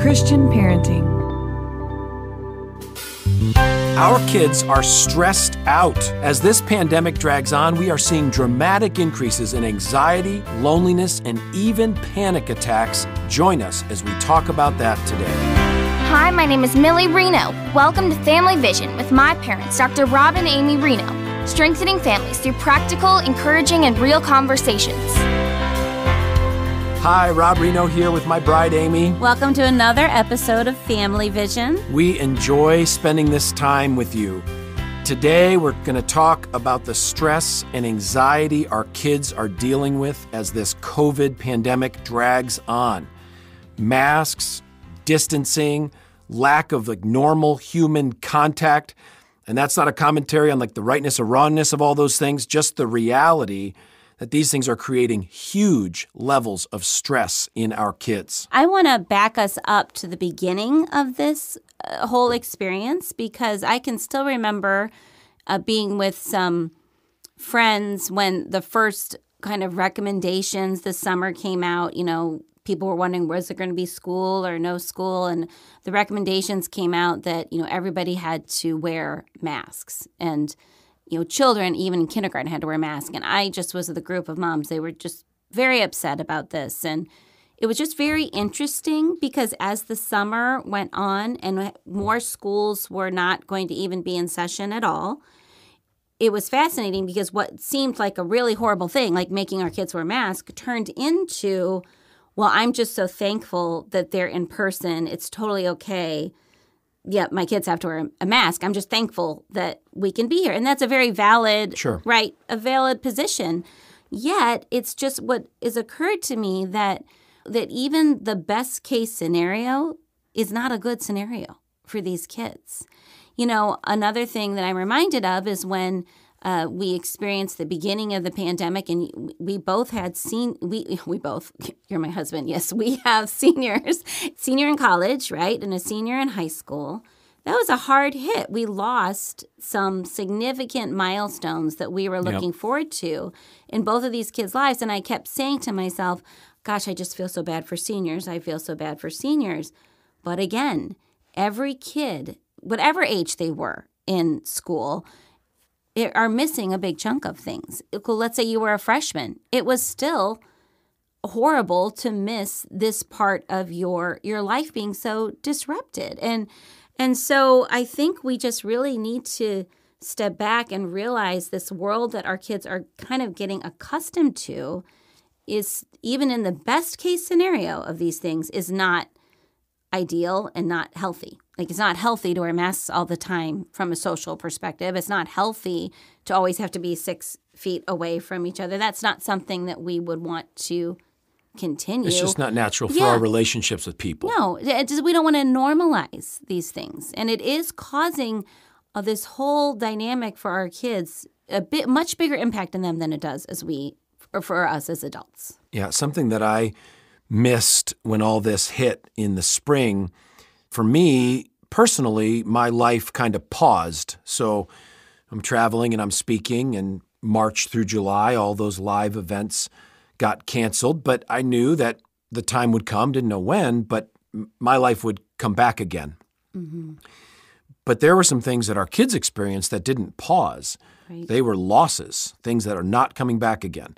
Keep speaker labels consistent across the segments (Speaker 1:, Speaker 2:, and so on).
Speaker 1: Christian parenting. Our kids are stressed out. As this pandemic drags on, we are seeing dramatic increases in anxiety, loneliness, and even panic attacks. Join us as we talk about that today.
Speaker 2: Hi, my name is Millie Reno. Welcome to Family Vision with my parents, Dr. Rob and Amy Reno, strengthening families through practical, encouraging, and real conversations.
Speaker 1: Hi, Rob Reno here with my bride Amy.
Speaker 2: Welcome to another episode of Family Vision.
Speaker 1: We enjoy spending this time with you. Today, we're going to talk about the stress and anxiety our kids are dealing with as this COVID pandemic drags on. Masks, distancing, lack of like normal human contact. And that's not a commentary on like the rightness or wrongness of all those things, just the reality that these things are creating huge levels of stress in our kids.
Speaker 2: I want to back us up to the beginning of this uh, whole experience because I can still remember uh, being with some friends when the first kind of recommendations this summer came out. You know, people were wondering was it going to be school or no school and the recommendations came out that you know everybody had to wear masks and you know, children even in kindergarten had to wear masks. And I just was with a group of moms. They were just very upset about this. And it was just very interesting because as the summer went on and more schools were not going to even be in session at all, it was fascinating because what seemed like a really horrible thing, like making our kids wear masks, turned into, well, I'm just so thankful that they're in person. It's totally okay yeah, my kids have to wear a mask. I'm just thankful that we can be here. And that's a very valid, sure. right, a valid position. Yet it's just what has occurred to me that that even the best case scenario is not a good scenario for these kids. You know, another thing that I'm reminded of is when uh, we experienced the beginning of the pandemic, and we both had seen we we both you're my husband. Yes, we have seniors, senior in college, right, and a senior in high school. That was a hard hit. We lost some significant milestones that we were looking yep. forward to in both of these kids' lives. And I kept saying to myself, gosh, I just feel so bad for seniors. I feel so bad for seniors. But again, every kid, whatever age they were in school, are missing a big chunk of things. Let's say you were a freshman, it was still horrible to miss this part of your your life being so disrupted and and so i think we just really need to step back and realize this world that our kids are kind of getting accustomed to is even in the best case scenario of these things is not ideal and not healthy like, it's not healthy to wear masks all the time from a social perspective. It's not healthy to always have to be six feet away from each other. That's not something that we would want to continue. It's just not
Speaker 1: natural yeah. for our relationships with people.
Speaker 2: No, just, we don't want to normalize these things. And it is causing uh, this whole dynamic for our kids a bit much bigger impact on them than it does as we or for us as adults.
Speaker 1: Yeah, something that I missed when all this hit in the spring for me personally, my life kind of paused. So I'm traveling and I'm speaking, and March through July, all those live events got canceled. But I knew that the time would come, didn't know when, but my life would come back again. Mm-hmm. But there were some things that our kids experienced that didn't pause. Right. They were losses, things that are not coming back again.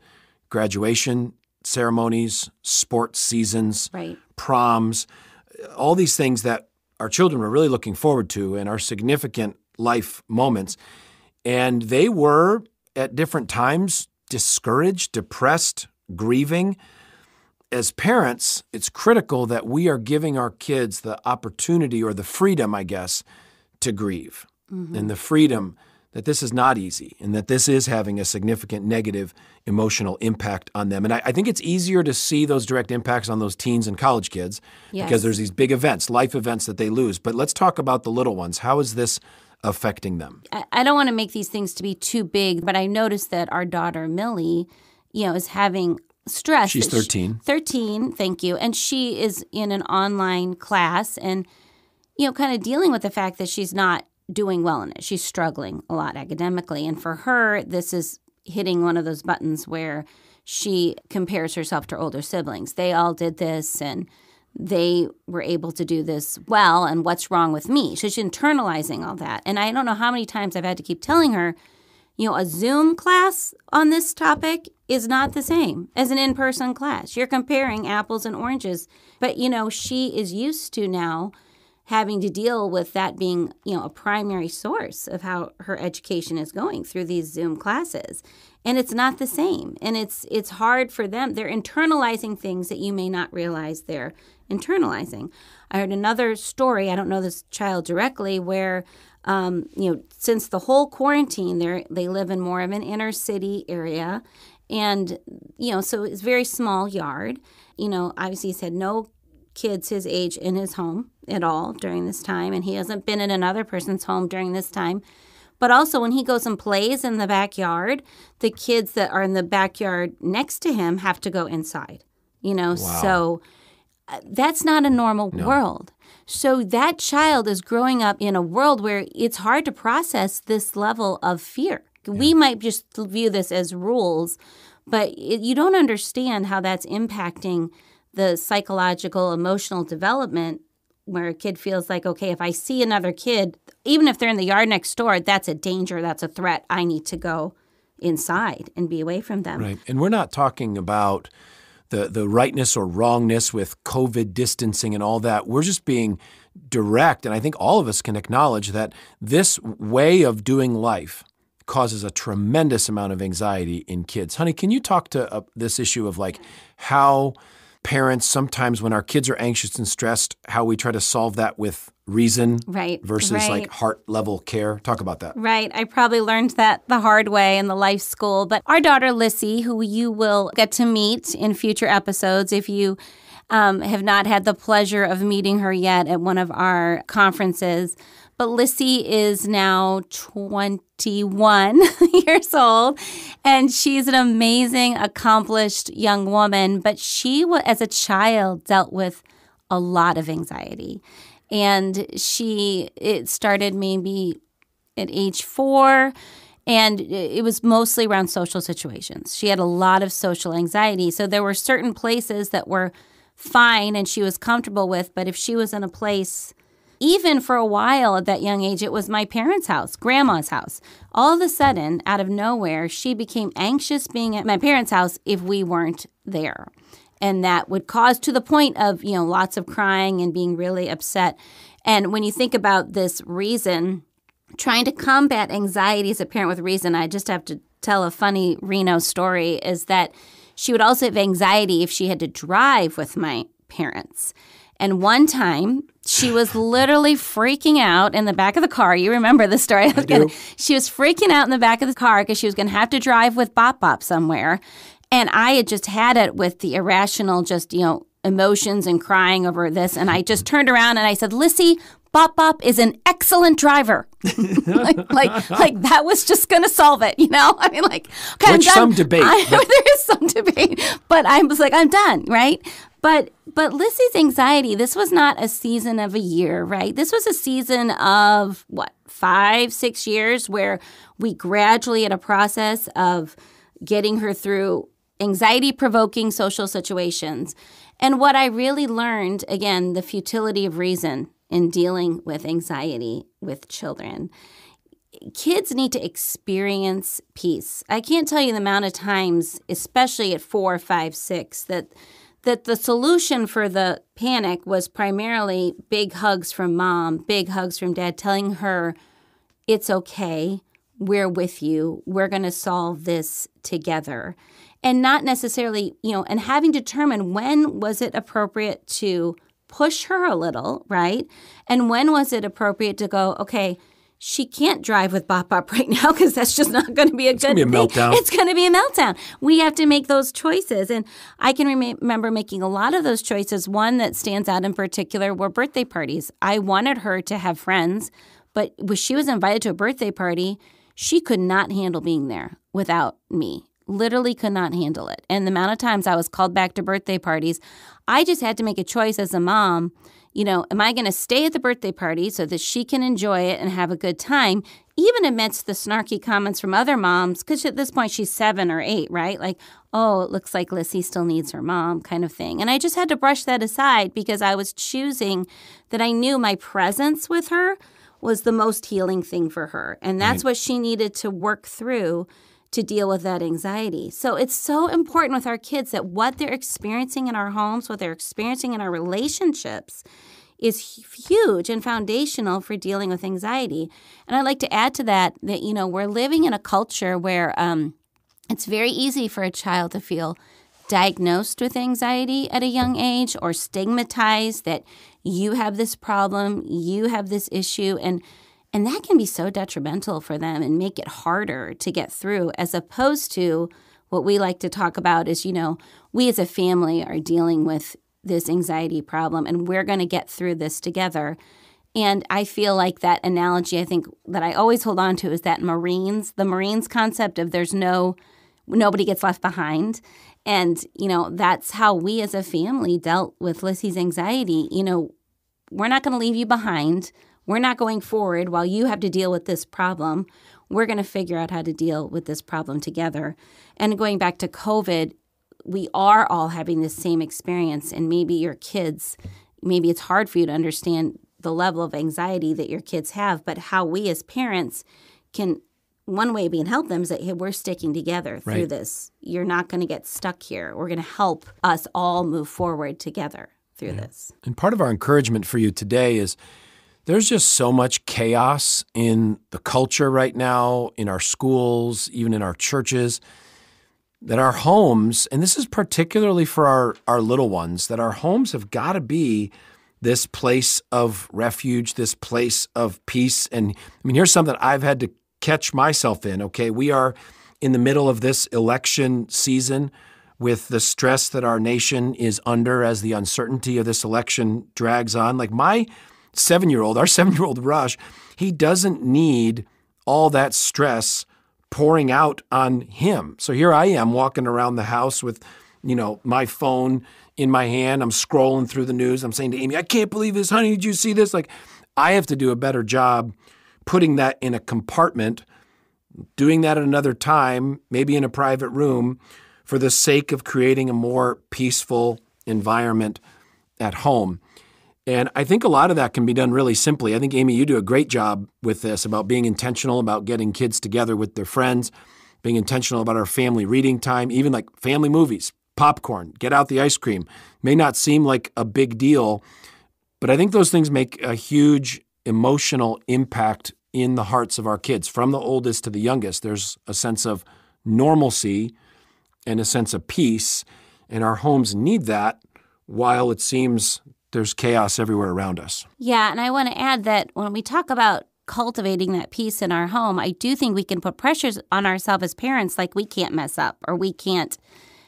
Speaker 1: Graduation ceremonies, sports seasons, right. proms, all these things that our children were really looking forward to and our significant life moments. And they were at different times discouraged, depressed, grieving. As parents, it's critical that we are giving our kids the opportunity or the freedom, I guess, to grieve mm-hmm. and the freedom that this is not easy and that this is having a significant negative emotional impact on them. And I, I think it's easier to see those direct impacts on those teens and college kids yes. because there's these big events, life events that they lose. But let's talk about the little ones. How is this affecting them?
Speaker 2: I, don't want to make these things to be too big, but I noticed that our daughter, Millie, you know, is having stress. She's 13. She, 13, thank you. And she is in an online class and, you know, kind of dealing with the fact that she's not doing well in it. She's struggling a lot academically. And for her, this is hitting one of those buttons where she compares herself to older siblings. They all did this and they were able to do this well. And what's wrong with me? So she's internalizing all that. And I don't know how many times I've had to keep telling her, you know, a Zoom class on this topic is not the same as an in person class. You're comparing apples and oranges. But, you know, she is used to now having to deal with that being, you know, a primary source of how her education is going through these Zoom classes. And it's not the same. And it's it's hard for them. They're internalizing things that you may not realize they're internalizing. I heard another story, I don't know this child directly, where um, you know, since the whole quarantine, they they live in more of an inner city area, and you know, so it's very small yard. You know, obviously he's had no kids his age in his home at all during this time, and he hasn't been in another person's home during this time. But also, when he goes and plays in the backyard, the kids that are in the backyard next to him have to go inside, you know? Wow. So uh, that's not a normal no. world. So that child is growing up in a world where it's hard to process this level of fear. Yeah. We might just view this as rules, but it, you don't understand how that's impacting the psychological, emotional development where a kid feels like, okay, if I see another kid, even if they're in the yard next door, that's a danger, that's a threat. I need to go inside and be away from them. Right.
Speaker 1: And we're not talking about the, the rightness or wrongness with COVID distancing and all that. We're just being direct. And I think all of us can acknowledge that this way of doing life causes a tremendous amount of anxiety in kids. Honey, can you talk to uh, this issue of like how parents sometimes when our kids are anxious and stressed how we try to solve that with reason
Speaker 2: right versus right. like
Speaker 1: heart level care talk about that
Speaker 2: right i probably learned that the hard way in the life school but our daughter lissy who you will get to meet in future episodes if you um, have not had the pleasure of meeting her yet at one of our conferences but Lissy is now 21 years old, and she's an amazing, accomplished young woman. But she, as a child, dealt with a lot of anxiety. And she, it started maybe at age four and it was mostly around social situations. She had a lot of social anxiety. So there were certain places that were fine and she was comfortable with, but if she was in a place even for a while at that young age, it was my parents' house, grandma's house. All of a sudden, out of nowhere, she became anxious being at my parents' house if we weren't there. And that would cause to the point of, you know, lots of crying and being really upset. And when you think about this reason, trying to combat anxiety as a parent with reason, I just have to tell a funny Reno story is that she would also have anxiety if she had to drive with my parents. And one time, she was literally freaking out in the back of the car. You remember the story? I do. She was freaking out in the back of the car because she was going to have to drive with Bop Bop somewhere. And I had just had it with the irrational, just, you know, emotions and crying over this. And I just turned around and I said, Lissy, Bop Bop is an excellent driver. like, like, like, that was just going to solve it, you know? I mean, like, okay, Which I'm done. some debate. I, but... there is some debate, but I was like, I'm done, right? But but Lissy's anxiety, this was not a season of a year, right? This was a season of what, five, six years where we gradually had a process of getting her through anxiety provoking social situations. And what I really learned again, the futility of reason in dealing with anxiety with children. Kids need to experience peace. I can't tell you the amount of times, especially at four, five, six, that that the solution for the panic was primarily big hugs from mom, big hugs from dad, telling her, it's okay, we're with you, we're going to solve this together. And not necessarily, you know, and having determined when was it appropriate to push her a little, right? And when was it appropriate to go, okay, she can't drive with Bop Bop right now because that's just not going to be a it's good gonna be a thing. Meltdown. It's going to be a meltdown. We have to make those choices. And I can rem- remember making a lot of those choices. One that stands out in particular were birthday parties. I wanted her to have friends, but when she was invited to a birthday party, she could not handle being there without me. Literally could not handle it. And the amount of times I was called back to birthday parties, I just had to make a choice as a mom you know, am I going to stay at the birthday party so that she can enjoy it and have a good time, even amidst the snarky comments from other moms? Because at this point, she's seven or eight, right? Like, oh, it looks like Lissy still needs her mom, kind of thing. And I just had to brush that aside because I was choosing that I knew my presence with her was the most healing thing for her. And that's right. what she needed to work through to deal with that anxiety. So it's so important with our kids that what they're experiencing in our homes, what they're experiencing in our relationships, is huge and foundational for dealing with anxiety. And I'd like to add to that that, you know, we're living in a culture where um, it's very easy for a child to feel diagnosed with anxiety at a young age or stigmatized that you have this problem, you have this issue. And and that can be so detrimental for them and make it harder to get through, as opposed to what we like to talk about is, you know, we as a family are dealing with this anxiety problem and we're going to get through this together. And I feel like that analogy, I think that I always hold on to is that Marines, the Marines concept of there's no, nobody gets left behind. And, you know, that's how we as a family dealt with Lissy's anxiety. You know, we're not going to leave you behind. We're not going forward while you have to deal with this problem. We're going to figure out how to deal with this problem together. And going back to COVID, we are all having the same experience. And maybe your kids, maybe it's hard for you to understand the level of anxiety that your kids have, but how we as parents can one way we can help them is that hey, we're sticking together through this. You're not going to get stuck here. We're going to help us all move forward together
Speaker 1: through yeah. this. And part of our encouragement for you today is there's just so much chaos in the culture right now, in our schools, even in our churches, that our homes, and this is particularly for our, our little ones, that our homes have got to be this place of refuge, this place of peace. And I mean, here's something I've had to catch myself in. Okay, we are in the middle of this election season with the stress that our nation is under as the uncertainty of this election drags on. Like, my seven year old, our seven year old Rush, he doesn't need all that stress pouring out on him. So here I am walking around the house with, you know, my phone in my hand. I'm scrolling through the news. I'm saying to Amy, I can't believe this. Honey, did you see this? Like, I have to do a better job putting that in a compartment, doing that at another time, maybe in a private room, for the sake of creating a more peaceful environment at home. And I think a lot of that can be done really simply. I think, Amy, you do a great job with this about being intentional about getting kids together with their friends, being intentional about our family reading time, even like family movies, popcorn, get out the ice cream. May not seem like a big deal, but I think those things make a huge emotional impact in the hearts of our kids, from the oldest to the youngest. There's a sense of normalcy and a sense of peace, and our homes need that while it seems there's chaos everywhere around us.
Speaker 2: Yeah, and I want to add that when we talk about cultivating that peace in our home, I do think we can put pressures on ourselves as parents like we can't mess up or we can't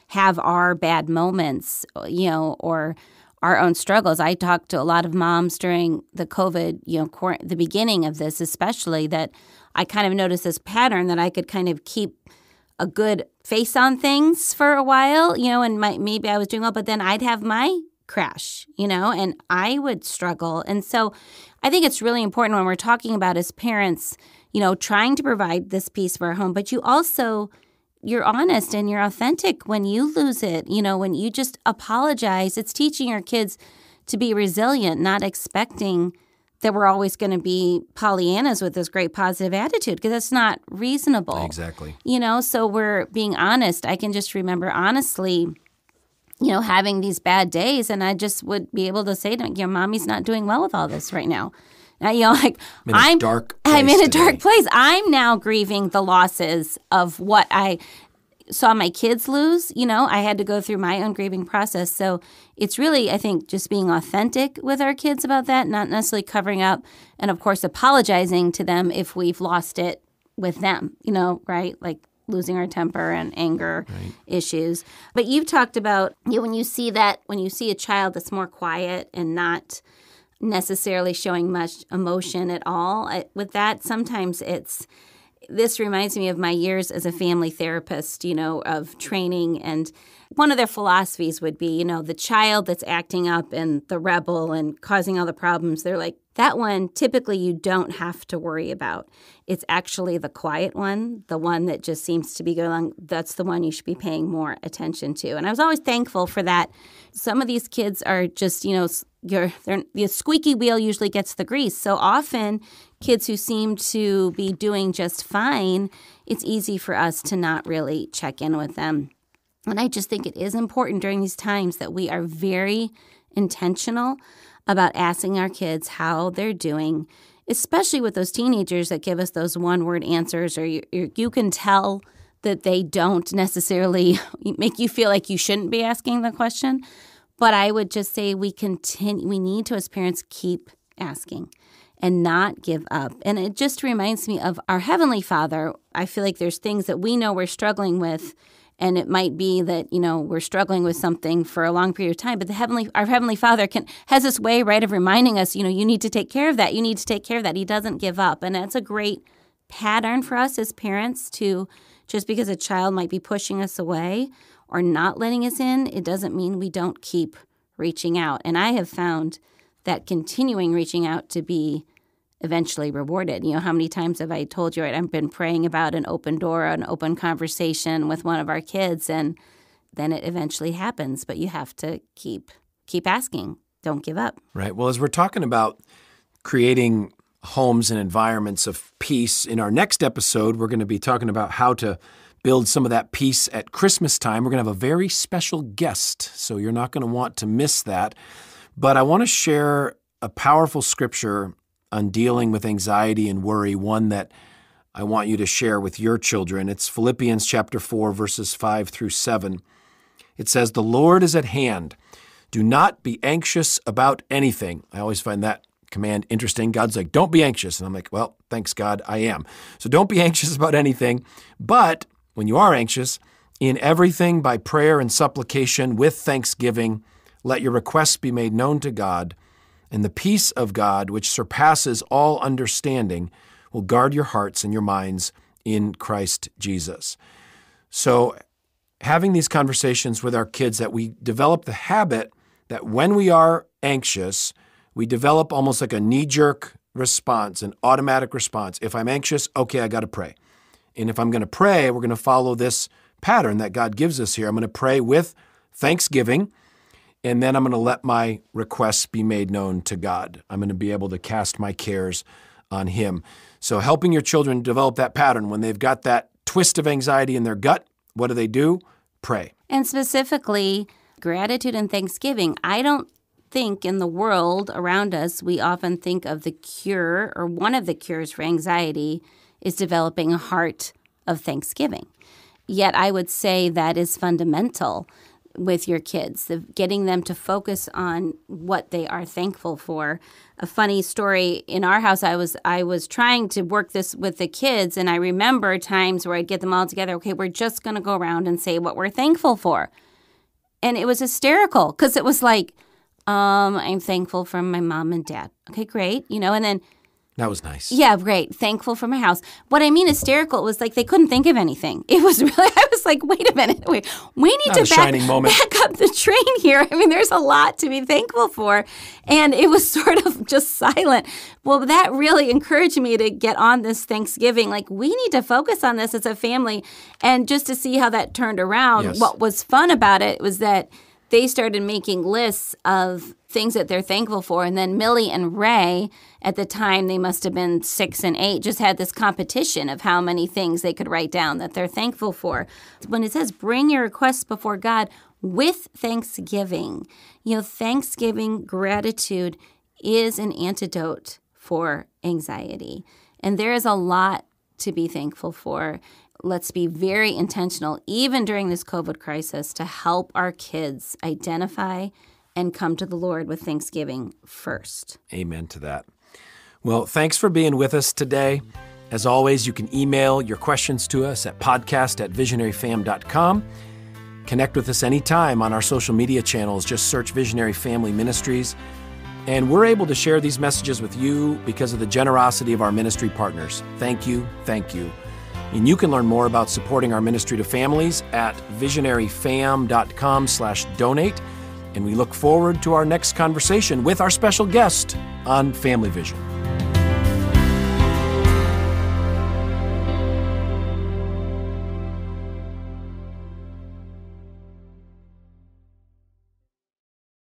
Speaker 2: have our bad moments, you know, or our own struggles. I talked to a lot of moms during the COVID, you know, cor- the beginning of this especially that I kind of noticed this pattern that I could kind of keep a good face on things for a while, you know, and my, maybe I was doing well, but then I'd have my crash, you know, and I would struggle. And so I think it's really important when we're talking about as parents, you know, trying to provide this peace for our home, but you also you're honest and you're authentic when you lose it, you know, when you just apologize. It's teaching your kids to be resilient, not expecting that we're always going to be Pollyannas with this great positive attitude because that's not reasonable. Exactly. You know, so we're being honest. I can just remember honestly you know, having these bad days. And I just would be able to say to him, your mommy's not doing well with all this right now. Now, you know, like I'm in I'm, dark I'm in a dark place. I'm now grieving the losses of what I saw my kids lose. You know, I had to go through my own grieving process. So it's really, I think, just being authentic with our kids about that, not necessarily covering up and of course apologizing to them if we've lost it with them, you know, right? Like losing our temper and anger right. issues. But you've talked about you know, when you see that when you see a child that's more quiet and not necessarily showing much emotion at all. with that, sometimes it's this reminds me of my years as a family therapist, you know, of training and one of their philosophies would be, you know, the child that's acting up and the rebel and causing all the problems, they're like that one, typically, you don't have to worry about. It's actually the quiet one, the one that just seems to be going, that's the one you should be paying more attention to. And I was always thankful for that. Some of these kids are just, you know, your squeaky wheel usually gets the grease. So often, kids who seem to be doing just fine, it's easy for us to not really check in with them. And I just think it is important during these times that we are very intentional about asking our kids how they're doing, especially with those teenagers that give us those one word answers, or you, you can tell that they don't necessarily make you feel like you shouldn't be asking the question. But I would just say we continue, we need to, as parents, keep asking and not give up. And it just reminds me of our Heavenly Father. I feel like there's things that we know we're struggling with and it might be that you know we're struggling with something for a long period of time but the heavenly our heavenly father can has this way right of reminding us you know you need to take care of that you need to take care of that he doesn't give up and that's a great pattern for us as parents to just because a child might be pushing us away or not letting us in it doesn't mean we don't keep reaching out and i have found that continuing reaching out to be eventually rewarded. You know, how many times have I told you, right, I've been praying about an open door, an open conversation with one of our kids, and then it eventually happens. But you have to keep keep asking.
Speaker 1: Don't give up. Right. Well, as we're talking about creating homes and environments of peace, in our next episode, we're going to be talking about how to build some of that peace at Christmas time. We're going to have a very special guest, so you're not going to want to miss that. But I want to share a powerful scripture on dealing with anxiety and worry, one that I want you to share with your children. It's Philippians chapter 4 verses 5 through 7. It says, "The Lord is at hand. Do not be anxious about anything." I always find that command interesting. God's like, "Don't be anxious." And I'm like, "Well, thanks God, I am." So don't be anxious about anything, but when you are anxious, in everything by prayer and supplication with thanksgiving, let your requests be made known to God and the peace of God, which surpasses all understanding, will guard your hearts and your minds in Christ Jesus. So, having these conversations with our kids, that we develop the habit that when we are anxious, we develop almost like a knee jerk response, an automatic response. If I'm anxious, okay, I got to pray. And if I'm going to pray, we're going to follow this pattern that God gives us here. I'm going to pray with thanksgiving and then I'm going to let my requests be made known to God. I'm going to be able to cast my cares on Him. So, helping your children develop that pattern when they've got that twist of anxiety in their gut, what do they do? Pray.
Speaker 2: And specifically, gratitude and thanksgiving. I don't think in the world around us, we often think of the cure or one of the cures for anxiety is developing a heart of thanksgiving. Yet I would say that is fundamental with your kids, the, getting them to focus on what they are thankful for. A funny story in our house, I was I was trying to work this with the kids, and I remember times where I'd get them all together. Okay, we're just going to go around and say what we're thankful for, and it was hysterical because it was like, um, I'm thankful for my mom and dad. Okay, great, you know, and then
Speaker 1: that was nice. Yeah,
Speaker 2: great. Thankful for my house. What I mean hysterical was like they couldn't think of anything. It was really I was like, wait a minute, wait, we need Not to back, back up the train here. I mean, there's a lot to be thankful for. And it was sort of just silent. Well, that really encouraged me to get on this Thanksgiving. Like we need to focus on this as a family and just to see how that turned around. Yes. What was fun about it was that they started making lists of things that they're thankful for. And then Millie and Ray, at the time, they must have been six and eight, just had this competition of how many things they could write down that they're thankful for. When it says bring your requests before God with thanksgiving, you know, thanksgiving, gratitude is an antidote for anxiety. And there is a lot to be thankful for let's be very intentional, even during this COVID crisis, to help our kids identify and come to the Lord with thanksgiving first.
Speaker 1: Amen to that. Well, thanks for being with us today. As always, you can email your questions to us at podcast at visionaryfam.com. Connect with us anytime on our social media channels. Just search Visionary Family Ministries. And we're able to share these messages with you because of the generosity of our ministry partners. Thank you, thank you. And you can learn more about supporting our ministry to families at visionaryfam.com slash donate. And we look forward to our next conversation with our special guest on Family Vision.